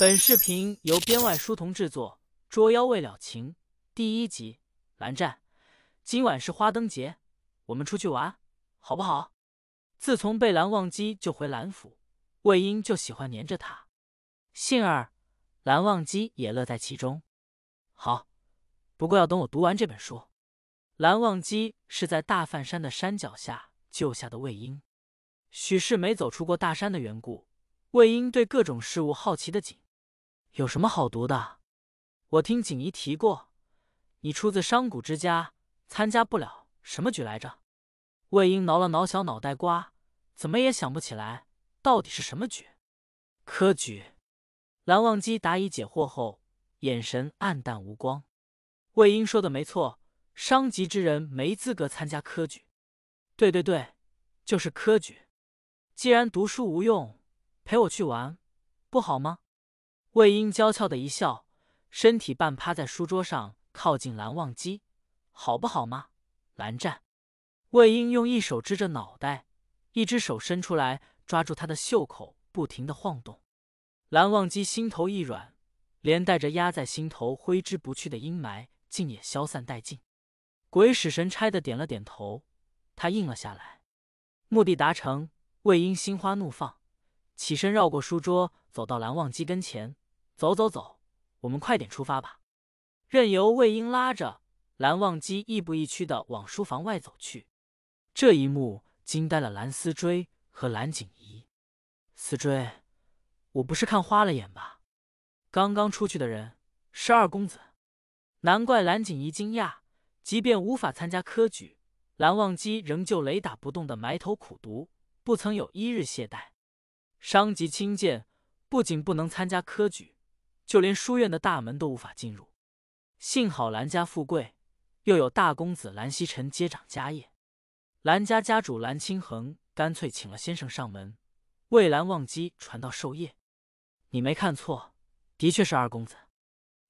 本视频由编外书童制作，《捉妖未了情》第一集。蓝湛，今晚是花灯节，我们出去玩，好不好？自从被蓝忘机救回蓝府，魏婴就喜欢黏着他。幸而，蓝忘机也乐在其中。好，不过要等我读完这本书。蓝忘机是在大梵山的山脚下救下的魏婴。许是没走出过大山的缘故，魏婴对各种事物好奇的紧。有什么好读的？我听锦怡提过，你出自商贾之家，参加不了什么局来着。魏婴挠了挠小脑袋瓜，怎么也想不起来到底是什么局。科举。蓝忘机答疑解惑后，眼神黯淡无光。魏婴说的没错，商籍之人没资格参加科举。对对对，就是科举。既然读书无用，陪我去玩不好吗？魏婴娇俏的一笑，身体半趴在书桌上，靠近蓝忘机，好不好吗？蓝湛。魏婴用一手支着脑袋，一只手伸出来抓住他的袖口，不停的晃动。蓝忘机心头一软，连带着压在心头挥之不去的阴霾，竟也消散殆尽。鬼使神差的点了点头，他应了下来。目的达成，魏婴心花怒放，起身绕过书桌，走到蓝忘机跟前。走走走，我们快点出发吧！任由魏婴拉着蓝忘机，亦步亦趋的往书房外走去。这一幕惊呆了蓝思追和蓝景仪。思追，我不是看花了眼吧？刚刚出去的人是二公子。难怪蓝景仪惊讶，即便无法参加科举，蓝忘机仍旧雷打不动的埋头苦读，不曾有一日懈怠。伤及亲贱，不仅不能参加科举。就连书院的大门都无法进入，幸好兰家富贵，又有大公子兰希臣接掌家业，兰家家主兰青衡干脆请了先生上门，为兰忘机传道授业。你没看错，的确是二公子。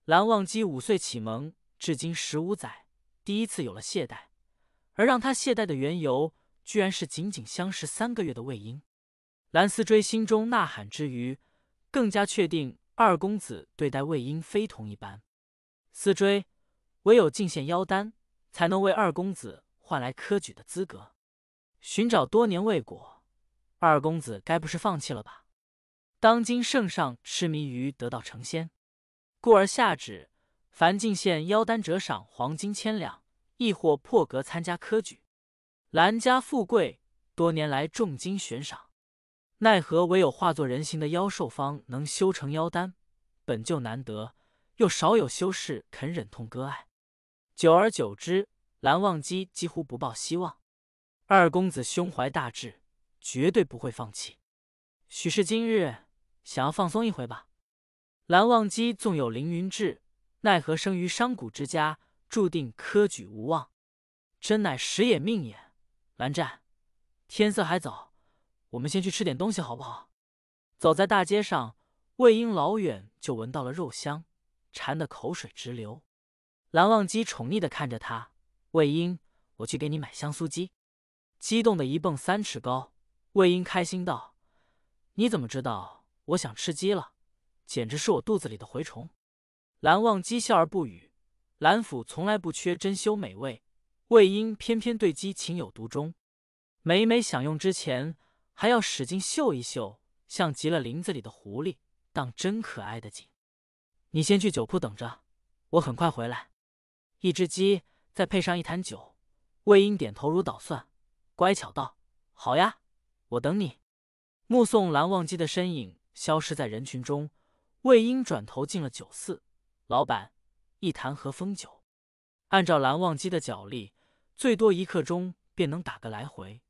蓝忘机五岁启蒙，至今十五载，第一次有了懈怠，而让他懈怠的缘由，居然是仅仅相识三个月的魏婴。蓝思追心中呐喊之余，更加确定。二公子对待魏婴非同一般，思追唯有进献妖丹，才能为二公子换来科举的资格。寻找多年未果，二公子该不是放弃了吧？当今圣上痴迷于得道成仙，故而下旨，凡进献妖丹者赏黄金千两，亦或破格参加科举。兰家富贵，多年来重金悬赏。奈何唯有化作人形的妖兽方能修成妖丹，本就难得，又少有修士肯忍痛割爱。久而久之，蓝忘机几乎不抱希望。二公子胸怀大志，绝对不会放弃。许是今日想要放松一回吧。蓝忘机纵有凌云志，奈何生于商贾之家，注定科举无望，真乃时也命也。蓝湛，天色还早。我们先去吃点东西好不好？走在大街上，魏婴老远就闻到了肉香，馋得口水直流。蓝忘机宠溺的看着他，魏婴，我去给你买香酥鸡。激动的一蹦三尺高。魏婴开心道：“你怎么知道我想吃鸡了？简直是我肚子里的蛔虫。”蓝忘机笑而不语。蓝府从来不缺珍馐美味，魏婴偏偏对鸡情有独钟，每每享用之前。还要使劲嗅一嗅，像极了林子里的狐狸，当真可爱的紧。你先去酒铺等着，我很快回来。一只鸡，再配上一坛酒，魏婴点头如捣蒜，乖巧道：“好呀，我等你。”目送蓝忘机的身影消失在人群中，魏婴转头进了酒肆。老板，一坛和风酒。按照蓝忘机的脚力，最多一刻钟便能打个来回。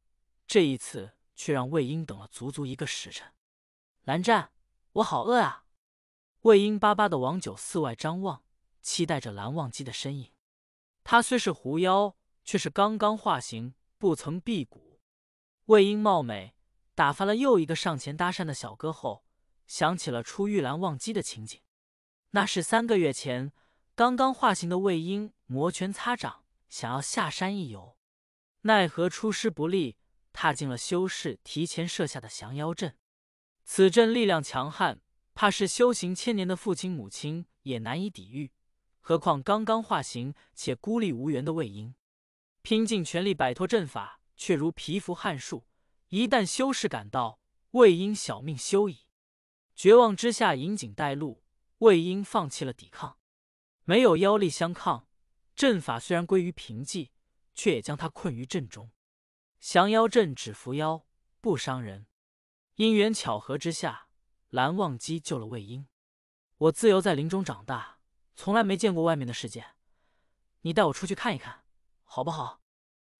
这一次。却让魏婴等了足足一个时辰。蓝湛，我好饿啊！魏婴巴巴的往酒肆外张望，期待着蓝忘机的身影。他虽是狐妖，却是刚刚化形，不曾辟谷。魏婴貌美，打发了又一个上前搭讪的小哥后，想起了初遇蓝忘机的情景。那是三个月前，刚刚化形的魏婴摩拳擦掌，想要下山一游，奈何出师不利。踏进了修士提前设下的降妖阵，此阵力量强悍，怕是修行千年的父亲母亲也难以抵御，何况刚刚化形且孤立无援的魏婴？拼尽全力摆脱阵法，却如蚍蜉撼树。一旦修士赶到，魏婴小命休矣。绝望之下引颈带路，魏婴放弃了抵抗，没有妖力相抗，阵法虽然归于平静，却也将他困于阵中。降妖阵只伏妖不伤人，因缘巧合之下，蓝忘机救了魏婴。我自幼在林中长大，从来没见过外面的世界。你带我出去看一看，好不好？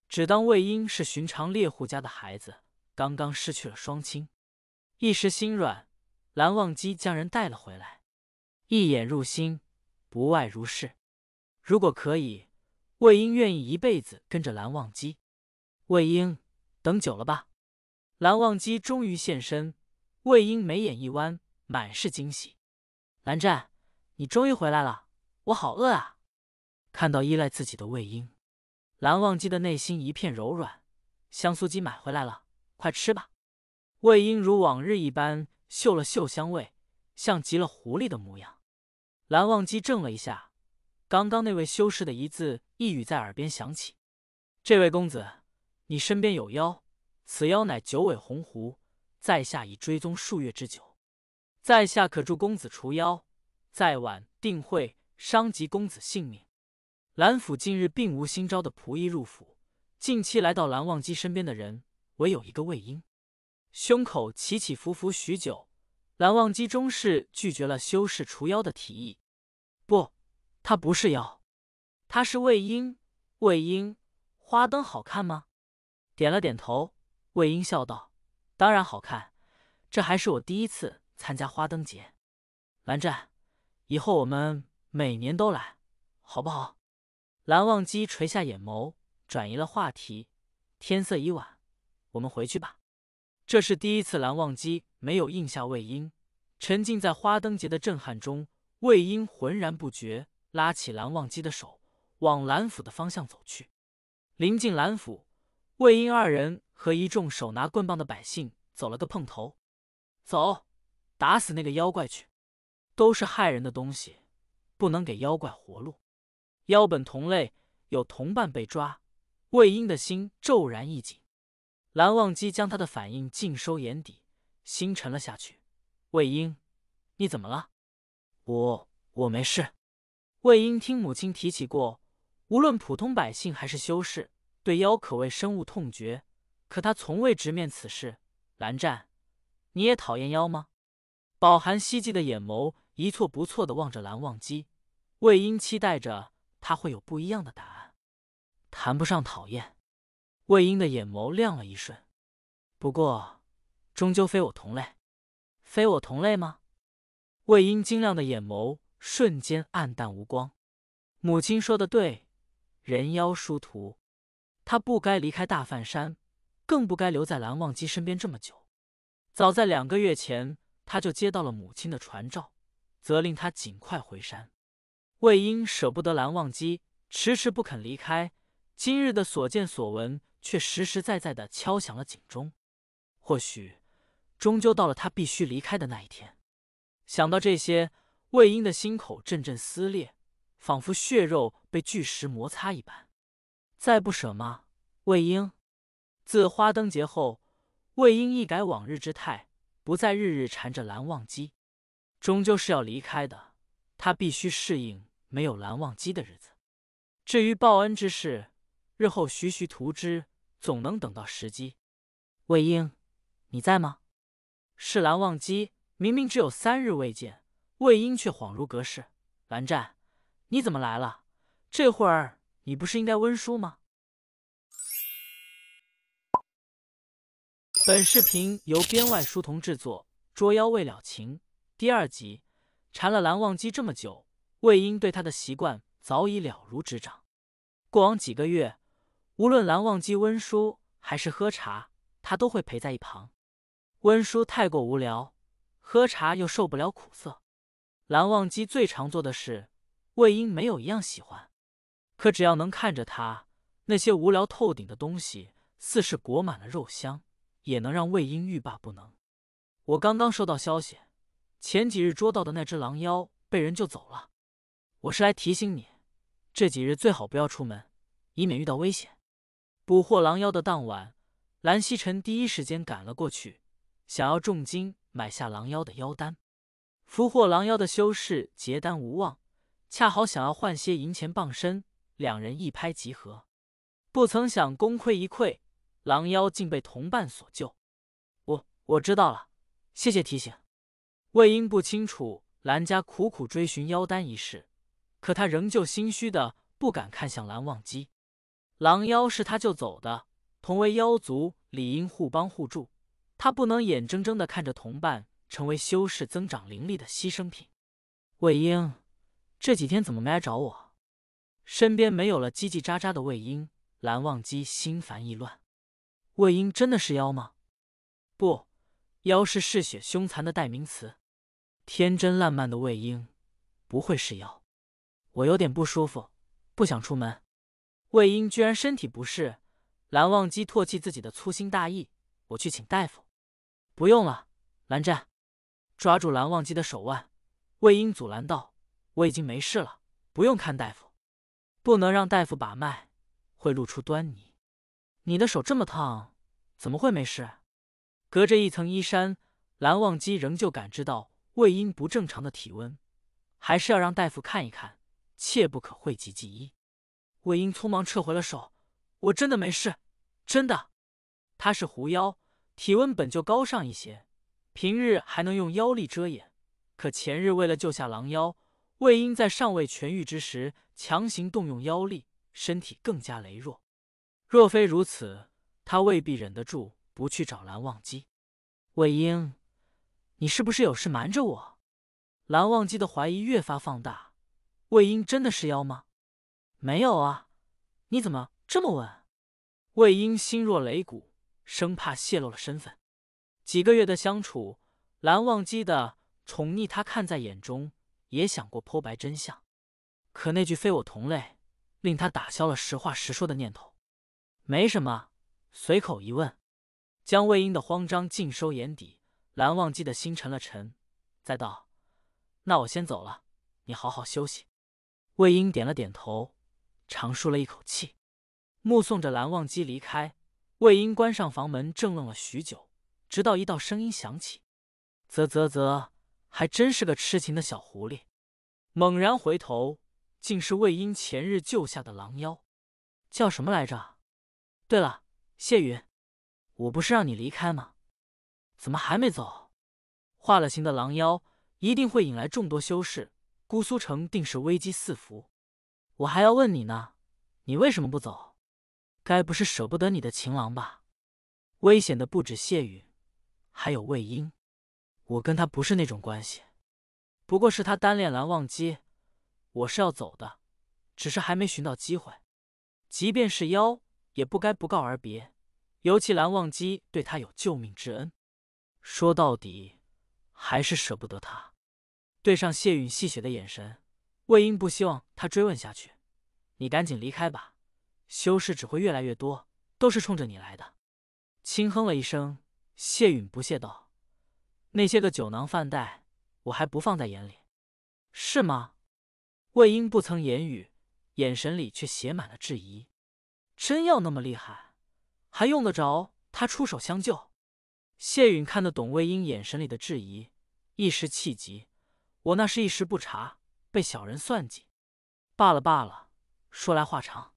只当魏婴是寻常猎户家的孩子，刚刚失去了双亲，一时心软，蓝忘机将人带了回来。一眼入心，不外如是。如果可以，魏婴愿意一辈子跟着蓝忘机。魏婴，等久了吧？蓝忘机终于现身。魏婴眉眼一弯，满是惊喜。蓝湛，你终于回来了，我好饿啊！看到依赖自己的魏婴，蓝忘机的内心一片柔软。香酥鸡买回来了，快吃吧。魏婴如往日一般嗅了嗅香味，像极了狐狸的模样。蓝忘机怔了一下，刚刚那位修士的一字一语在耳边响起：“这位公子。”你身边有妖，此妖乃九尾红狐，在下已追踪数月之久，在下可助公子除妖，在晚定会伤及公子性命。蓝府近日并无新招的仆役入府，近期来到蓝忘机身边的人，唯有一个魏婴。胸口起起伏伏许久，蓝忘机终是拒绝了修士除妖的提议。不，他不是妖，他是魏婴。魏婴，花灯好看吗？点了点头，魏婴笑道：“当然好看，这还是我第一次参加花灯节。蓝湛，以后我们每年都来，好不好？”蓝忘机垂下眼眸，转移了话题。天色已晚，我们回去吧。这是第一次，蓝忘机没有应下。魏婴沉浸在花灯节的震撼中，魏婴浑然不觉，拉起蓝忘机的手往蓝府的方向走去。临近蓝府。魏婴二人和一众手拿棍棒的百姓走了个碰头，走，打死那个妖怪去！都是害人的东西，不能给妖怪活路。妖本同类，有同伴被抓，魏婴的心骤然一紧。蓝忘机将他的反应尽收眼底，心沉了下去。魏婴，你怎么了？我我没事。魏婴听母亲提起过，无论普通百姓还是修士。对妖可谓深恶痛绝，可他从未直面此事。蓝湛，你也讨厌妖吗？饱含希冀的眼眸一错不错的望着蓝忘机，魏婴期待着他会有不一样的答案。谈不上讨厌。魏婴的眼眸亮了一瞬，不过终究非我同类。非我同类吗？魏婴晶亮的眼眸瞬间暗淡无光。母亲说的对，人妖殊途。他不该离开大梵山，更不该留在蓝忘机身边这么久。早在两个月前，他就接到了母亲的传召，责令他尽快回山。魏婴舍不得蓝忘机，迟迟不肯离开。今日的所见所闻，却实实在在的敲响了警钟。或许，终究到了他必须离开的那一天。想到这些，魏婴的心口阵阵撕裂，仿佛血肉被巨石摩擦一般。再不舍吗？魏婴，自花灯节后，魏婴一改往日之态，不再日日缠着蓝忘机。终究是要离开的，他必须适应没有蓝忘机的日子。至于报恩之事，日后徐徐图之，总能等到时机。魏婴，你在吗？是蓝忘机，明明只有三日未见，魏婴却恍如隔世。蓝湛，你怎么来了？这会儿。你不是应该温书吗？本视频由编外书童制作，《捉妖未了情》第二集。缠了蓝忘机这么久，魏婴对他的习惯早已了如指掌。过往几个月，无论蓝忘机温书还是喝茶，他都会陪在一旁。温书太过无聊，喝茶又受不了苦涩。蓝忘机最常做的事，魏婴没有一样喜欢。可只要能看着他那些无聊透顶的东西，似是裹满了肉香，也能让魏婴欲罢不能。我刚刚收到消息，前几日捉到的那只狼妖被人救走了。我是来提醒你，这几日最好不要出门，以免遇到危险。捕获狼妖的当晚，蓝曦臣第一时间赶了过去，想要重金买下狼妖的妖丹。俘获狼妖的修士结丹无望，恰好想要换些银钱傍身。两人一拍即合，不曾想功亏一篑，狼妖竟被同伴所救。我我知道了，谢谢提醒。魏婴不清楚兰家苦苦追寻妖丹一事，可他仍旧心虚的不敢看向蓝忘机。狼妖是他救走的，同为妖族，理应互帮互助，他不能眼睁睁的看着同伴成为修士增长灵力的牺牲品。魏婴，这几天怎么没来找我？身边没有了叽叽喳喳的魏婴，蓝忘机心烦意乱。魏婴真的是妖吗？不，妖是嗜血凶残的代名词。天真烂漫的魏婴不会是妖。我有点不舒服，不想出门。魏婴居然身体不适，蓝忘机唾弃自己的粗心大意。我去请大夫。不用了，蓝湛。抓住蓝忘机的手腕，魏婴阻拦道：“我已经没事了，不用看大夫。”不能让大夫把脉，会露出端倪。你的手这么烫，怎么会没事？隔着一层衣衫，蓝忘机仍旧感知到魏婴不正常的体温，还是要让大夫看一看，切不可讳疾忌医。魏婴匆忙撤回了手，我真的没事，真的。他是狐妖，体温本就高上一些，平日还能用妖力遮掩，可前日为了救下狼妖。魏婴在尚未痊愈之时，强行动用妖力，身体更加羸弱。若非如此，他未必忍得住不去找蓝忘机。魏婴，你是不是有事瞒着我？蓝忘机的怀疑越发放大。魏婴真的是妖吗？没有啊，你怎么这么问？魏婴心若擂鼓，生怕泄露了身份。几个月的相处，蓝忘机的宠溺他看在眼中。也想过剖白真相，可那句非我同类，令他打消了实话实说的念头。没什么，随口一问，将魏婴的慌张尽收眼底。蓝忘机的心沉了沉，再道：“那我先走了，你好好休息。”魏婴点了点头，长舒了一口气，目送着蓝忘机离开。魏婴关上房门，怔愣了许久，直到一道声音响起：“啧啧啧。”还真是个痴情的小狐狸！猛然回头，竟是魏婴前日救下的狼妖，叫什么来着？对了，谢允，我不是让你离开吗？怎么还没走？化了形的狼妖一定会引来众多修士，姑苏城定是危机四伏。我还要问你呢，你为什么不走？该不是舍不得你的情郎吧？危险的不止谢允，还有魏婴。我跟他不是那种关系，不过是他单恋蓝忘机，我是要走的，只是还没寻到机会。即便是妖，也不该不告而别，尤其蓝忘机对他有救命之恩。说到底，还是舍不得他。对上谢允戏谑的眼神，魏婴不希望他追问下去，你赶紧离开吧，修士只会越来越多，都是冲着你来的。轻哼了一声，谢允不屑道。那些个酒囊饭袋，我还不放在眼里，是吗？魏婴不曾言语，眼神里却写满了质疑。真要那么厉害，还用得着他出手相救？谢允看得懂魏婴眼神里的质疑，一时气急：“我那是一时不察，被小人算计。”罢了罢了，说来话长。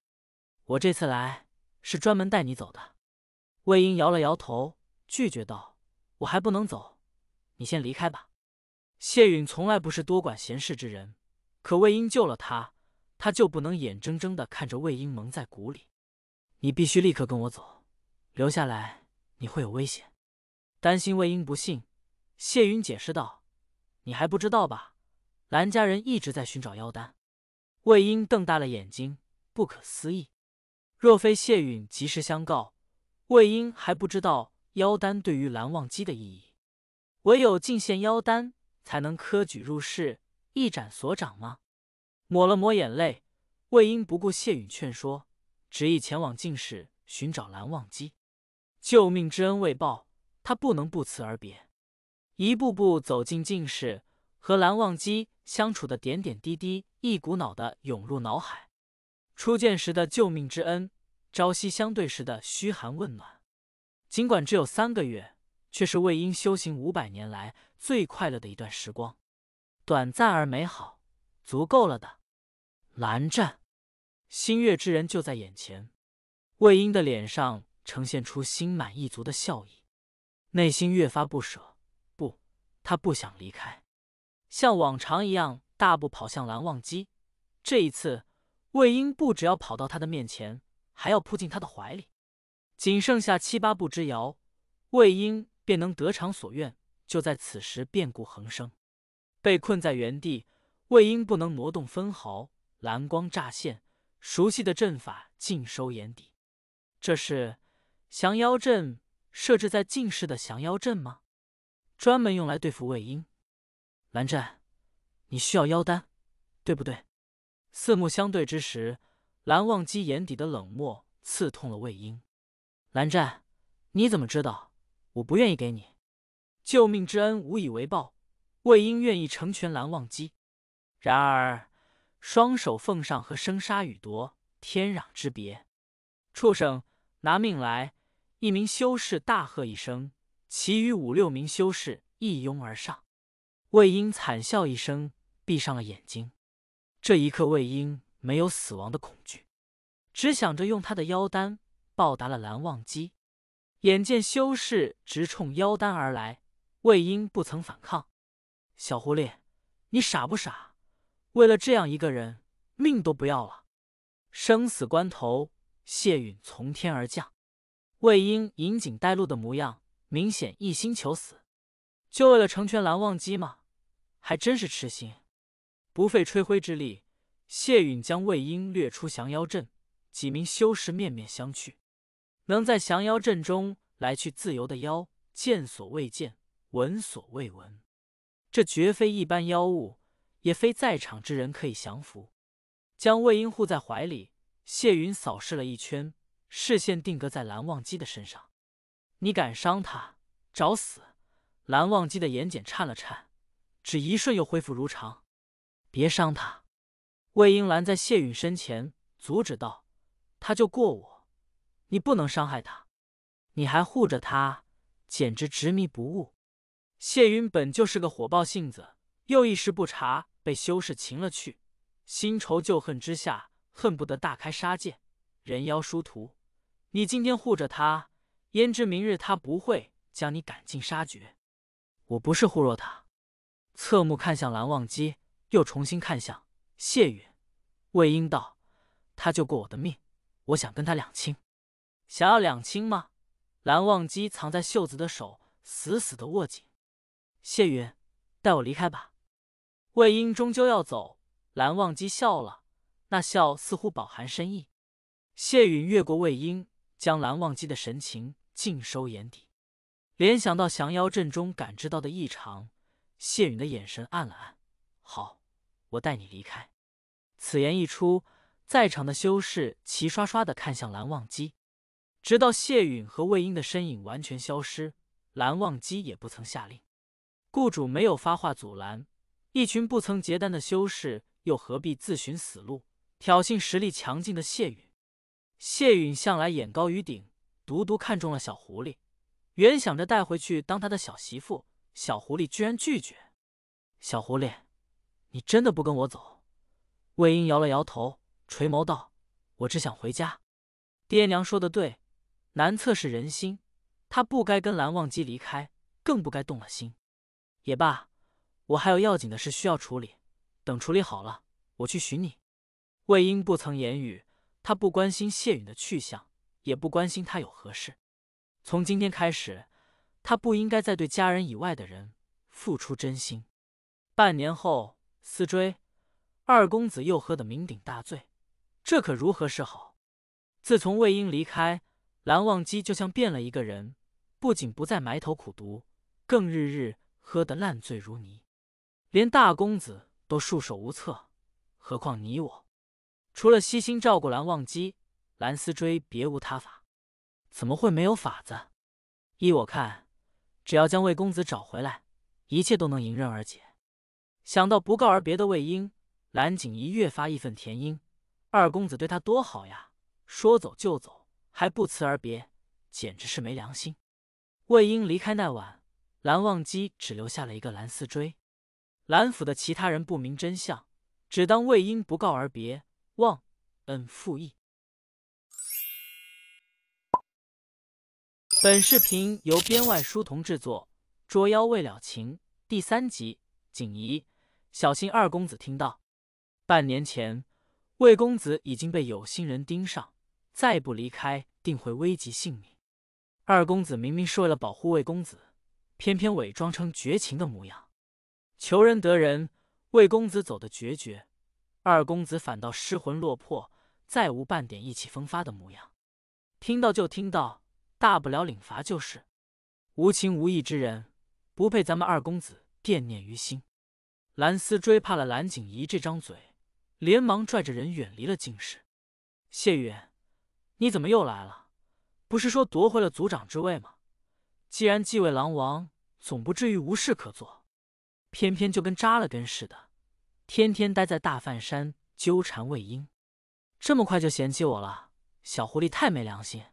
我这次来是专门带你走的。魏婴摇了摇头，拒绝道：“我还不能走。”你先离开吧。谢允从来不是多管闲事之人，可魏婴救了他，他就不能眼睁睁的看着魏婴蒙在鼓里。你必须立刻跟我走，留下来你会有危险。担心魏婴不信，谢允解释道：“你还不知道吧？蓝家人一直在寻找妖丹。”魏婴瞪大了眼睛，不可思议。若非谢允及时相告，魏婴还不知道妖丹对于蓝忘机的意义。唯有进献妖丹，才能科举入仕，一展所长吗？抹了抹眼泪，魏婴不顾谢允劝说，执意前往进士寻找蓝忘机。救命之恩未报，他不能不辞而别。一步步走进进士，和蓝忘机相处的点点滴滴，一股脑的涌入脑海。初见时的救命之恩，朝夕相对时的嘘寒问暖，尽管只有三个月。却是魏婴修行五百年来最快乐的一段时光，短暂而美好，足够了的。蓝湛，星月之人就在眼前，魏婴的脸上呈现出心满意足的笑意，内心越发不舍。不，他不想离开。像往常一样，大步跑向蓝忘机。这一次，魏婴不只要跑到他的面前，还要扑进他的怀里。仅剩下七八步之遥，魏婴。便能得偿所愿。就在此时，变故横生，被困在原地，魏婴不能挪动分毫。蓝光乍现，熟悉的阵法尽收眼底。这是降妖阵，设置在近视的降妖阵吗？专门用来对付魏婴。蓝湛，你需要妖丹，对不对？四目相对之时，蓝忘机眼底的冷漠刺痛了魏婴。蓝湛，你怎么知道？我不愿意给你，救命之恩无以为报。魏婴愿意成全蓝忘机，然而双手奉上和生杀予夺天壤之别。畜生，拿命来！一名修士大喝一声，其余五六名修士一拥而上。魏婴惨笑一声，闭上了眼睛。这一刻，魏婴没有死亡的恐惧，只想着用他的妖丹报答了蓝忘机。眼见修士直冲妖丹而来，魏婴不曾反抗。小狐狸，你傻不傻？为了这样一个人，命都不要了？生死关头，谢允从天而降。魏婴引颈带路的模样，明显一心求死，就为了成全蓝忘机吗？还真是痴心。不费吹灰之力，谢允将魏婴掠出降妖阵。几名修士面面相觑。能在降妖阵中来去自由的妖，见所未见，闻所未闻。这绝非一般妖物，也非在场之人可以降服。将魏婴护在怀里，谢云扫视了一圈，视线定格在蓝忘机的身上。你敢伤他，找死！蓝忘机的眼睑颤了颤，只一瞬又恢复如常。别伤他！魏婴拦在谢允身前，阻止道：“他救过我。”你不能伤害他，你还护着他，简直执迷不悟。谢云本就是个火爆性子，又一时不察被修士擒了去，新仇旧恨之下，恨不得大开杀戒。人妖殊途，你今天护着他，焉知明日他不会将你赶尽杀绝？我不是护弱他，侧目看向蓝忘机，又重新看向谢云。魏婴道：“他救过我的命，我想跟他两清。”想要两清吗？蓝忘机藏在袖子的手死死地握紧。谢允，带我离开吧。魏婴终究要走。蓝忘机笑了，那笑似乎饱含深意。谢允越过魏婴，将蓝忘机的神情尽收眼底。联想到降妖阵中感知到的异常，谢允的眼神暗了暗。好，我带你离开。此言一出，在场的修士齐刷刷的看向蓝忘机。直到谢允和魏婴的身影完全消失，蓝忘机也不曾下令。雇主没有发话阻拦，一群不曾结丹的修士又何必自寻死路？挑衅实力强劲的谢允，谢允向来眼高于顶，独独看中了小狐狸，原想着带回去当他的小媳妇，小狐狸居然拒绝。小狐狸，你真的不跟我走？魏婴摇了摇头，垂眸道：“我只想回家，爹娘说的对。”难测是人心，他不该跟蓝忘机离开，更不该动了心。也罢，我还有要紧的事需要处理，等处理好了，我去寻你。魏婴不曾言语，他不关心谢允的去向，也不关心他有何事。从今天开始，他不应该再对家人以外的人付出真心。半年后，思追二公子又喝得酩酊大醉，这可如何是好？自从魏婴离开。蓝忘机就像变了一个人，不仅不再埋头苦读，更日日喝得烂醉如泥，连大公子都束手无策，何况你我？除了悉心照顾蓝忘机，蓝思追别无他法，怎么会没有法子？依我看，只要将魏公子找回来，一切都能迎刃而解。想到不告而别的魏婴，蓝景仪越发义愤填膺。二公子对他多好呀，说走就走。还不辞而别，简直是没良心。魏婴离开那晚，蓝忘机只留下了一个蓝丝锥。蓝府的其他人不明真相，只当魏婴不告而别，忘恩负义。本视频由编外书童制作，《捉妖未了情》第三集。锦怡，小心二公子听到。半年前，魏公子已经被有心人盯上。再不离开，定会危及性命。二公子明明是为了保护魏公子，偏偏伪装成绝情的模样，求人得人。魏公子走得决绝，二公子反倒失魂落魄，再无半点意气风发的模样。听到就听到，大不了领罚就是。无情无义之人，不配咱们二公子惦念于心。蓝斯追怕了蓝景仪这张嘴，连忙拽着人远离了京市。谢远。你怎么又来了？不是说夺回了族长之位吗？既然继位狼王，总不至于无事可做，偏偏就跟扎了根似的，天天待在大梵山纠缠魏婴。这么快就嫌弃我了，小狐狸太没良心！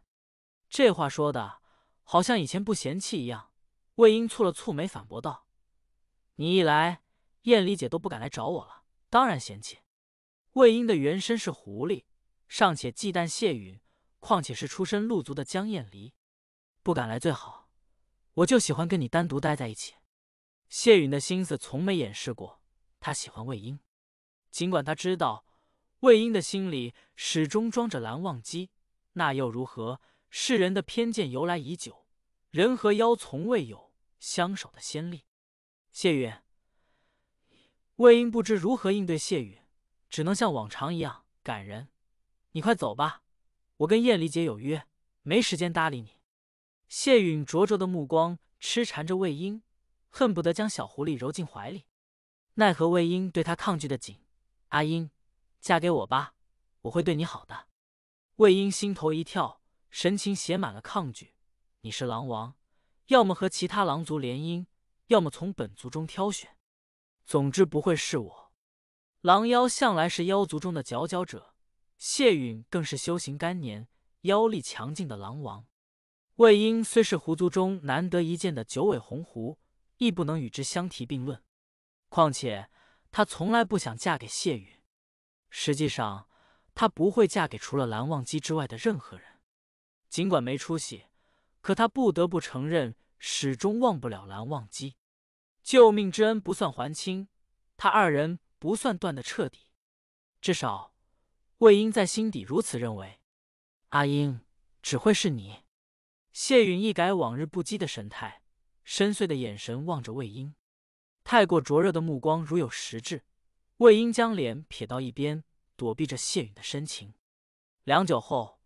这话说的好像以前不嫌弃一样。魏婴蹙了蹙眉，反驳道：“你一来，燕离姐都不敢来找我了，当然嫌弃。”魏婴的原身是狐狸，尚且忌惮谢允。况且是出身陆族的江燕离，不敢来最好。我就喜欢跟你单独待在一起。谢允的心思从没掩饰过，他喜欢魏婴。尽管他知道魏婴的心里始终装着蓝忘机，那又如何？世人的偏见由来已久，人和妖从未有相守的先例。谢允，魏婴不知如何应对谢允，只能像往常一样赶人。你快走吧。我跟艳丽姐有约，没时间搭理你。谢允灼灼的目光痴缠着魏婴，恨不得将小狐狸揉进怀里。奈何魏婴对他抗拒的紧。阿英，嫁给我吧，我会对你好的。魏婴心头一跳，神情写满了抗拒。你是狼王，要么和其他狼族联姻，要么从本族中挑选，总之不会是我。狼妖向来是妖族中的佼佼者。谢允更是修行干年，妖力强劲的狼王。魏婴虽是狐族中难得一见的九尾红狐，亦不能与之相提并论。况且他从来不想嫁给谢允。实际上，他不会嫁给除了蓝忘机之外的任何人。尽管没出息，可他不得不承认，始终忘不了蓝忘机。救命之恩不算还清，他二人不算断的彻底。至少。魏婴在心底如此认为，阿英只会是你。谢允一改往日不羁的神态，深邃的眼神望着魏婴，太过灼热的目光如有实质。魏婴将脸撇到一边，躲避着谢允的深情。良久后，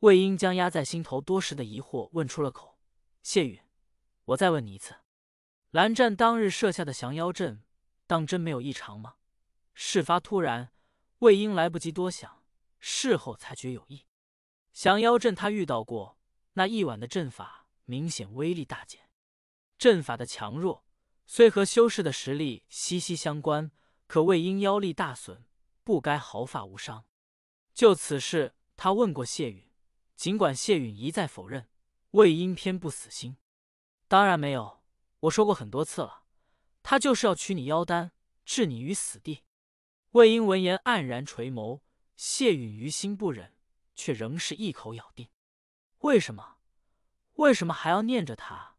魏婴将压在心头多时的疑惑问出了口：“谢允，我再问你一次，蓝湛当日设下的降妖阵，当真没有异常吗？事发突然。”魏婴来不及多想，事后才觉有异。降妖阵他遇到过，那一晚的阵法明显威力大减。阵法的强弱虽和修士的实力息息相关，可魏婴妖力大损，不该毫发无伤。就此事，他问过谢允，尽管谢允一再否认，魏婴偏不死心。当然没有，我说过很多次了，他就是要取你妖丹，置你于死地。魏婴闻言黯然垂眸，谢允于心不忍，却仍是一口咬定：“为什么？为什么还要念着他？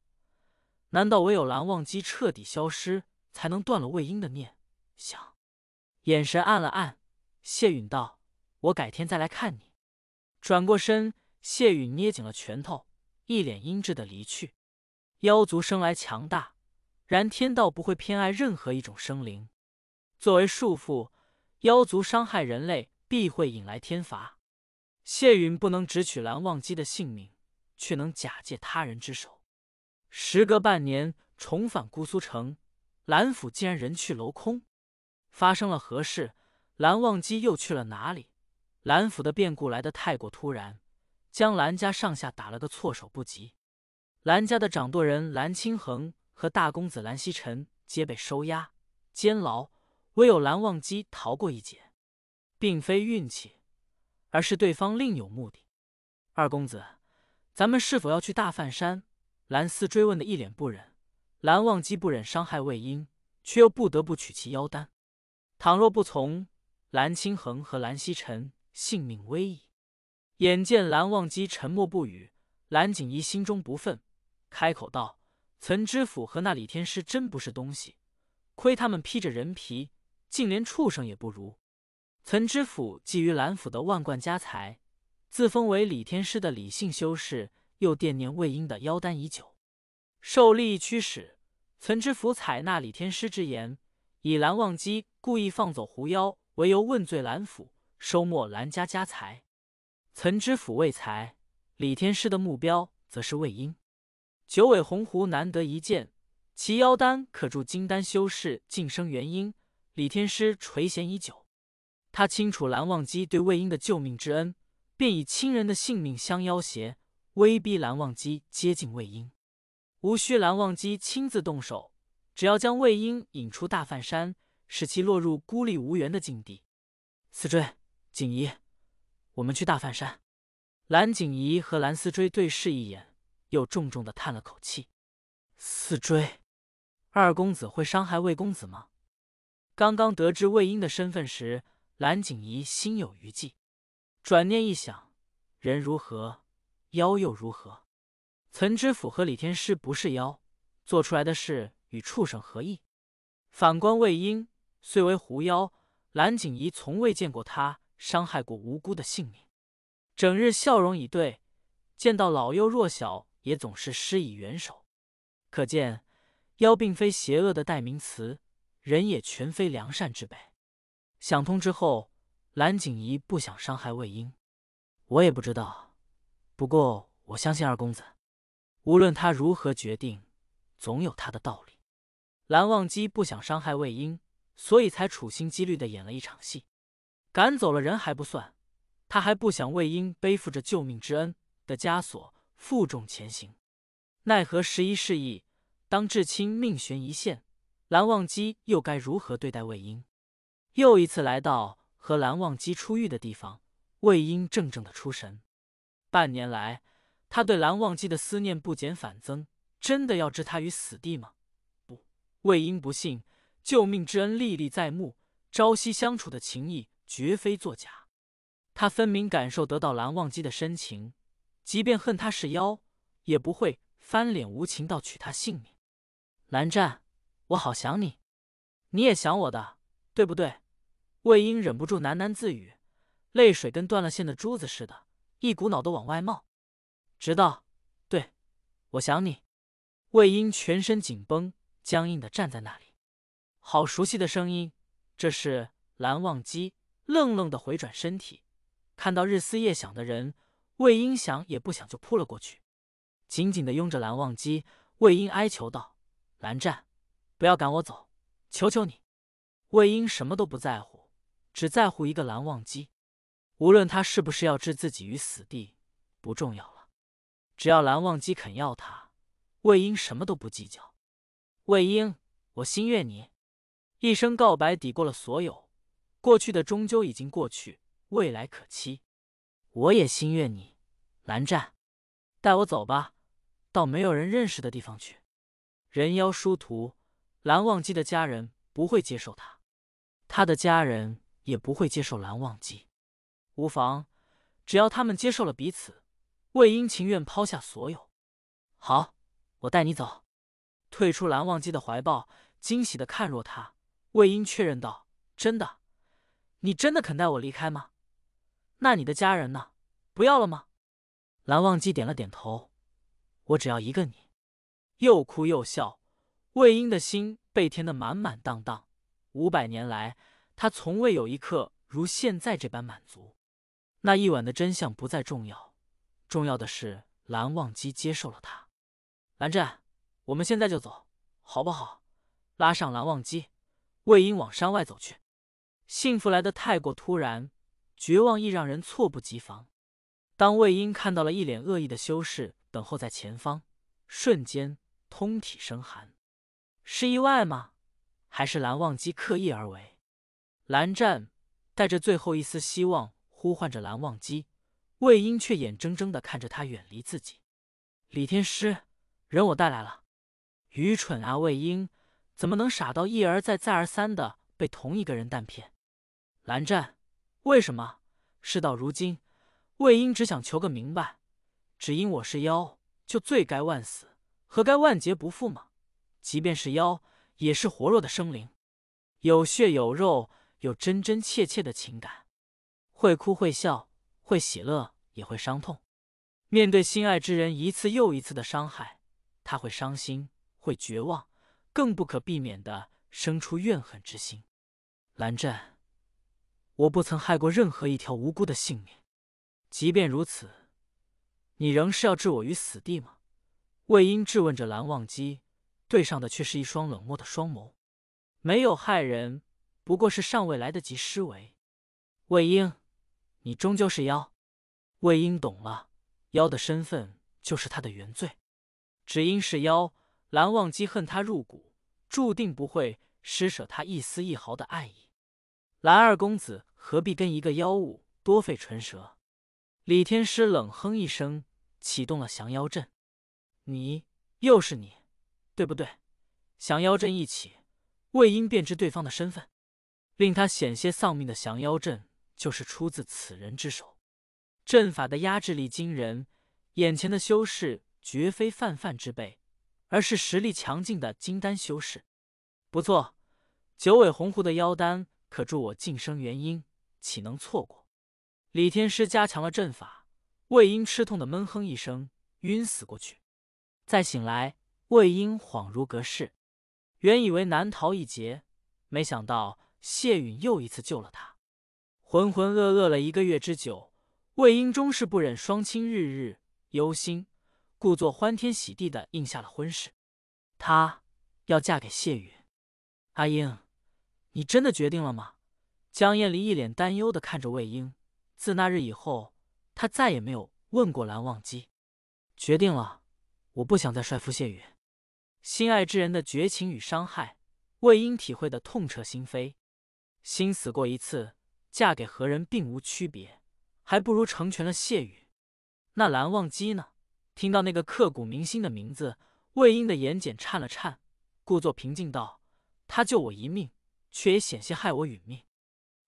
难道唯有蓝忘机彻底消失，才能断了魏婴的念想？”眼神暗了暗，谢允道：“我改天再来看你。”转过身，谢允捏紧了拳头，一脸阴鸷的离去。妖族生来强大，然天道不会偏爱任何一种生灵。作为束缚。妖族伤害人类，必会引来天罚。谢允不能直取蓝忘机的性命，却能假借他人之手。时隔半年，重返姑苏城，蓝府竟然人去楼空。发生了何事？蓝忘机又去了哪里？蓝府的变故来得太过突然，将蓝家上下打了个措手不及。蓝家的掌舵人蓝青恒和大公子蓝曦臣皆被收押监牢。唯有蓝忘机逃过一劫，并非运气，而是对方另有目的。二公子，咱们是否要去大梵山？蓝斯追问的一脸不忍。蓝忘机不忍伤害魏婴，却又不得不取其妖丹。倘若不从，蓝青恒和蓝曦臣性命危矣。眼见蓝忘机沉默不语，蓝景怡心中不忿，开口道：“岑知府和那李天师真不是东西，亏他们披着人皮。”竟连畜生也不如。岑知府觊觎蓝府的万贯家财，自封为李天师的李姓修士又惦念魏婴的妖丹已久，受利益驱使，岑知府采纳李天师之言，以蓝忘机故意放走狐妖为由问罪蓝府，收没蓝家家财。岑知府为财，李天师的目标则是魏婴。九尾红狐难得一见，其妖丹可助金丹修士晋升元婴。李天师垂涎已久，他清楚蓝忘机对魏婴的救命之恩，便以亲人的性命相要挟，威逼蓝忘机接近魏婴。无需蓝忘机亲自动手，只要将魏婴引出大梵山，使其落入孤立无援的境地。思追，锦怡，我们去大梵山。蓝锦怡和蓝思追对视一眼，又重重的叹了口气。思追，二公子会伤害魏公子吗？刚刚得知魏婴的身份时，蓝景仪心有余悸。转念一想，人如何，妖又如何？岑知府和李天师不是妖，做出来的事与畜生何异？反观魏婴，虽为狐妖，蓝景仪从未见过他伤害过无辜的性命，整日笑容以对，见到老幼弱小也总是施以援手，可见妖并非邪恶的代名词。人也全非良善之辈。想通之后，蓝景仪不想伤害魏婴。我也不知道，不过我相信二公子，无论他如何决定，总有他的道理。蓝忘机不想伤害魏婴，所以才处心积虑的演了一场戏，赶走了人还不算，他还不想魏婴背负着救命之恩的枷锁负重前行。奈何十一示意，当至亲命悬一线。蓝忘机又该如何对待魏婴？又一次来到和蓝忘机出狱的地方，魏婴怔怔的出神。半年来，他对蓝忘机的思念不减反增。真的要置他于死地吗？不，魏婴不信。救命之恩历历在目，朝夕相处的情谊绝非作假。他分明感受得到蓝忘机的深情，即便恨他是妖，也不会翻脸无情到取他性命。蓝湛。我好想你，你也想我的，对不对？魏婴忍不住喃喃自语，泪水跟断了线的珠子似的，一股脑的往外冒。直到对，我想你。魏婴全身紧绷，僵硬的站在那里。好熟悉的声音，这是蓝忘机。愣愣的回转身体，看到日思夜想的人，魏婴想也不想就扑了过去，紧紧的拥着蓝忘机。魏婴哀求道：“蓝湛。”不要赶我走，求求你！魏婴什么都不在乎，只在乎一个蓝忘机。无论他是不是要置自己于死地，不重要了。只要蓝忘机肯要他，魏婴什么都不计较。魏婴，我心悦你，一声告白抵过了所有。过去的终究已经过去，未来可期。我也心悦你，蓝湛，带我走吧，到没有人认识的地方去。人妖殊途。蓝忘机的家人不会接受他，他的家人也不会接受蓝忘机。无妨，只要他们接受了彼此，魏婴情愿抛下所有。好，我带你走。退出蓝忘机的怀抱，惊喜的看若他，魏婴确认道：“真的，你真的肯带我离开吗？那你的家人呢？不要了吗？”蓝忘机点了点头：“我只要一个你。”又哭又笑。魏婴的心被填得满满当当，五百年来，他从未有一刻如现在这般满足。那一晚的真相不再重要，重要的是蓝忘机接受了他。蓝湛，我们现在就走，好不好？拉上蓝忘机，魏婴往山外走去。幸福来的太过突然，绝望亦让人措不及防。当魏婴看到了一脸恶意的修士等候在前方，瞬间通体生寒。是意外吗？还是蓝忘机刻意而为？蓝湛带着最后一丝希望呼唤着蓝忘机，魏婴却眼睁睁的看着他远离自己。李天师，人我带来了。愚蠢啊，魏婴怎么能傻到一而再、再而三的被同一个人骗？蓝湛，为什么？事到如今，魏婴只想求个明白。只因我是妖，就罪该万死，何该万劫不复吗？即便是妖，也是活弱的生灵，有血有肉，有真真切切的情感，会哭会笑，会喜乐，也会伤痛。面对心爱之人一次又一次的伤害，他会伤心，会绝望，更不可避免的生出怨恨之心。蓝湛，我不曾害过任何一条无辜的性命，即便如此，你仍是要置我于死地吗？魏婴质问着蓝忘机。对上的却是一双冷漠的双眸，没有害人，不过是尚未来得及施为。魏婴，你终究是妖。魏婴懂了，妖的身份就是他的原罪。只因是妖，蓝忘机恨他入骨，注定不会施舍他一丝一毫的爱意。蓝二公子何必跟一个妖物多费唇舌？李天师冷哼一声，启动了降妖阵。你，又是你。对不对？降妖阵一起，魏婴便知对方的身份，令他险些丧命的降妖阵就是出自此人之手。阵法的压制力惊人，眼前的修士绝非泛泛之辈，而是实力强劲的金丹修士。不错，九尾红狐的妖丹可助我晋升元婴，岂能错过？李天师加强了阵法，魏婴吃痛的闷哼一声，晕死过去。再醒来。魏婴恍如隔世，原以为难逃一劫，没想到谢允又一次救了他。浑浑噩噩了一个月之久，魏婴终是不忍双亲日日忧心，故作欢天喜地的应下了婚事。她要嫁给谢允。阿英，你真的决定了吗？江燕离一脸担忧的看着魏婴。自那日以后，他再也没有问过蓝忘机。决定了，我不想再帅夫谢允。心爱之人的绝情与伤害，魏婴体会的痛彻心扉。心死过一次，嫁给何人并无区别，还不如成全了谢羽。那蓝忘机呢？听到那个刻骨铭心的名字，魏婴的眼睑颤了颤，故作平静道：“他救我一命，却也险些害我殒命。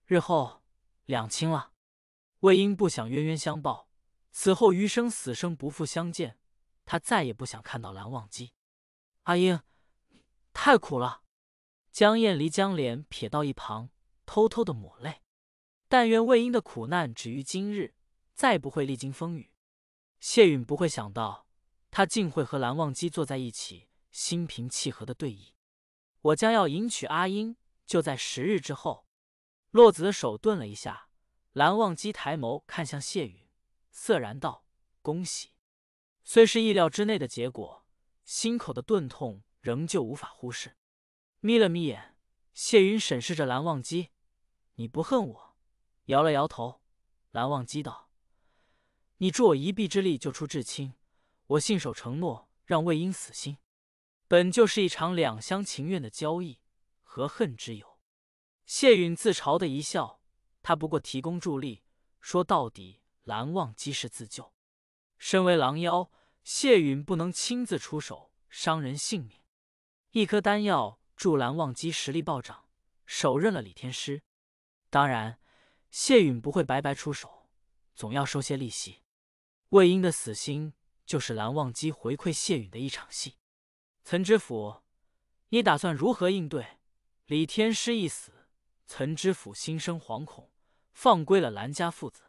日后两清了。”魏婴不想冤冤相报，此后余生死生不复相见。他再也不想看到蓝忘机。阿英，太苦了。江燕离将脸撇到一旁，偷偷的抹泪。但愿魏婴的苦难止于今日，再不会历经风雨。谢允不会想到，他竟会和蓝忘机坐在一起，心平气和的对弈。我将要迎娶阿英，就在十日之后。洛子的手顿了一下，蓝忘机抬眸看向谢允，涩然道：“恭喜。”虽是意料之内的结果。心口的钝痛仍旧无法忽视，眯了眯眼，谢云审视着蓝忘机：“你不恨我？”摇了摇头，蓝忘机道：“你助我一臂之力，救出至亲，我信守承诺，让魏婴死心，本就是一场两厢情愿的交易，何恨之有？”谢云自嘲的一笑：“他不过提供助力，说到底，蓝忘机是自救。身为狼妖。”谢允不能亲自出手伤人性命，一颗丹药助蓝忘机实力暴涨，手刃了李天师。当然，谢允不会白白出手，总要收些利息。魏婴的死心就是蓝忘机回馈谢允的一场戏。岑知府，你打算如何应对？李天师一死，岑知府心生惶恐，放归了蓝家父子。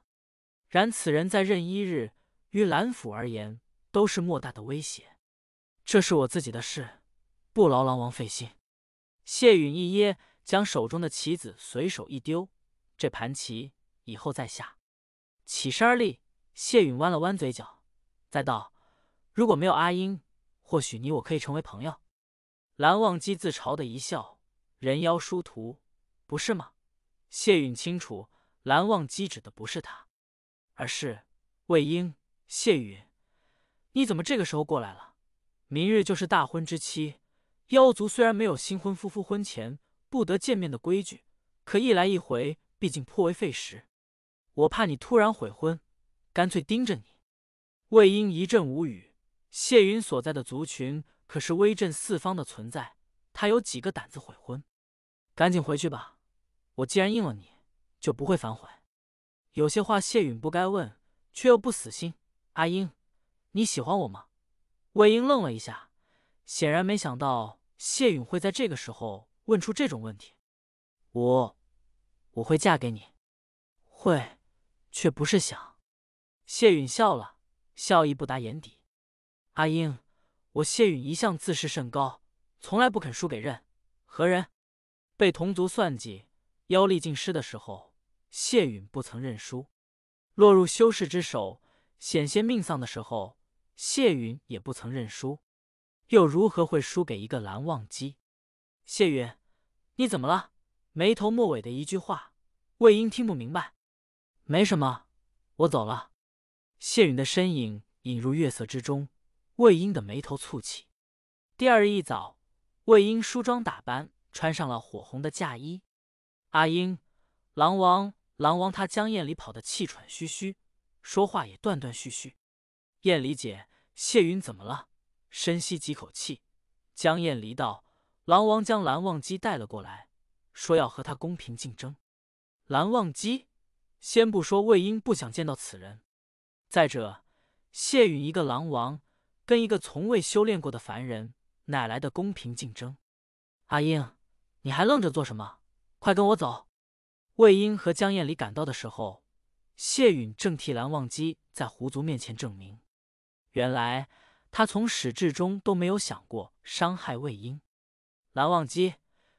然此人在任一日，于蓝府而言。都是莫大的威胁，这是我自己的事，不劳狼王费心。谢允一噎，将手中的棋子随手一丢，这盘棋以后再下。起身而立，谢允弯了弯嘴角，再道：“如果没有阿英，或许你我可以成为朋友。”蓝忘机自嘲的一笑：“人妖殊途，不是吗？”谢允清楚，蓝忘机指的不是他，而是魏婴。谢允。你怎么这个时候过来了？明日就是大婚之期。妖族虽然没有新婚夫妇婚前不得见面的规矩，可一来一回，毕竟颇为费时。我怕你突然悔婚，干脆盯着你。魏婴一阵无语。谢允所在的族群可是威震四方的存在，他有几个胆子悔婚？赶紧回去吧。我既然应了你，就不会反悔。有些话谢允不该问，却又不死心。阿英。你喜欢我吗？魏婴愣了一下，显然没想到谢允会在这个时候问出这种问题。我，我会嫁给你，会，却不是想。谢允笑了，笑意不达眼底。阿英，我谢允一向自视甚高，从来不肯输给任何人。被同族算计，妖力尽失的时候，谢允不曾认输；落入修士之手，险些命丧的时候。谢允也不曾认输，又如何会输给一个蓝忘机？谢允，你怎么了？眉头末尾的一句话，魏婴听不明白。没什么，我走了。谢允的身影隐入月色之中，魏婴的眉头蹙起。第二日一早，魏婴梳妆打扮，穿上了火红的嫁衣。阿英，狼王，狼王，他江堰里跑得气喘吁吁，说话也断断续续。燕离姐，谢允怎么了？深吸几口气，江燕离道：“狼王将蓝忘机带了过来，说要和他公平竞争。”蓝忘机，先不说魏婴不想见到此人，再者，谢允一个狼王，跟一个从未修炼过的凡人，哪来的公平竞争？阿英，你还愣着做什么？快跟我走！魏婴和江燕离赶到的时候，谢允正替蓝忘机在狐族面前证明。原来他从始至终都没有想过伤害魏婴。蓝忘机，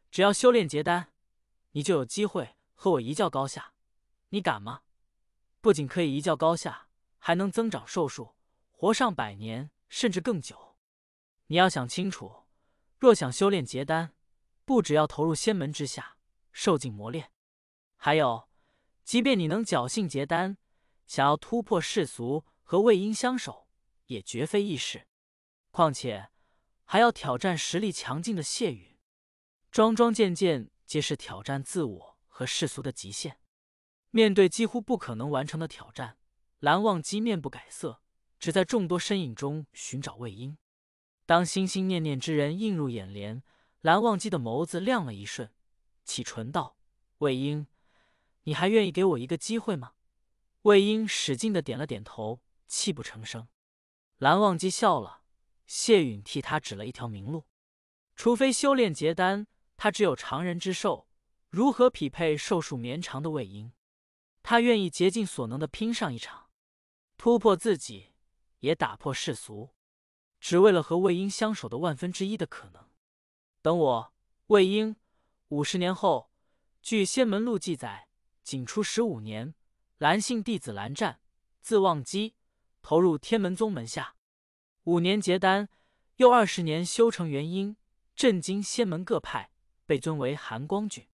只要修炼结丹，你就有机会和我一较高下。你敢吗？不仅可以一较高下，还能增长寿数，活上百年甚至更久。你要想清楚，若想修炼结丹，不只要投入仙门之下受尽磨练，还有，即便你能侥幸结丹，想要突破世俗和魏婴相守。也绝非易事，况且还要挑战实力强劲的谢羽，桩桩件件皆是挑战自我和世俗的极限。面对几乎不可能完成的挑战，蓝忘机面不改色，只在众多身影中寻找魏婴。当心心念念之人映入眼帘，蓝忘机的眸子亮了一瞬，启唇道：“魏婴，你还愿意给我一个机会吗？”魏婴使劲的点了点头，泣不成声。蓝忘机笑了，谢允替他指了一条明路。除非修炼结丹，他只有常人之寿，如何匹配寿数绵长的魏婴？他愿意竭尽所能的拼上一场，突破自己，也打破世俗，只为了和魏婴相守的万分之一的可能。等我，魏婴。五十年后，据《仙门录》记载，仅出十五年，蓝姓弟子蓝湛，字忘机。投入天门宗门下，五年结丹，又二十年修成元婴，震惊仙门各派，被尊为寒光君。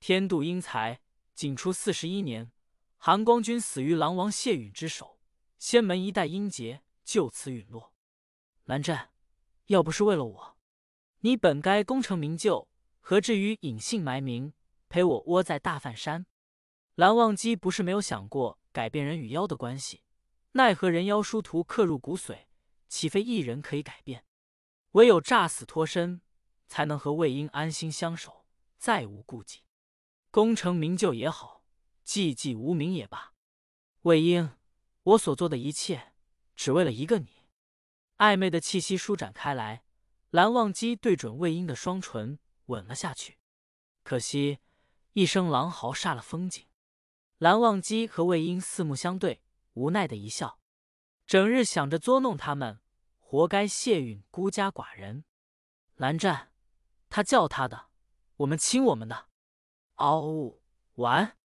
天妒英才，仅出四十一年，寒光君死于狼王谢允之手，仙门一代英杰就此陨落。蓝湛，要不是为了我，你本该功成名就，何至于隐姓埋名，陪我窝在大梵山？蓝忘机不是没有想过改变人与妖的关系。奈何人妖殊途，刻入骨髓，岂非一人可以改变？唯有诈死脱身，才能和魏婴安心相守，再无顾忌。功成名就也好，寂寂无名也罢，魏婴，我所做的一切，只为了一个你。暧昧的气息舒展开来，蓝忘机对准魏婴的双唇吻了下去。可惜，一声狼嚎煞了风景。蓝忘机和魏婴四目相对。无奈的一笑，整日想着捉弄他们，活该谢允孤家寡人。蓝湛，他叫他的，我们亲我们的，嗷呜，完。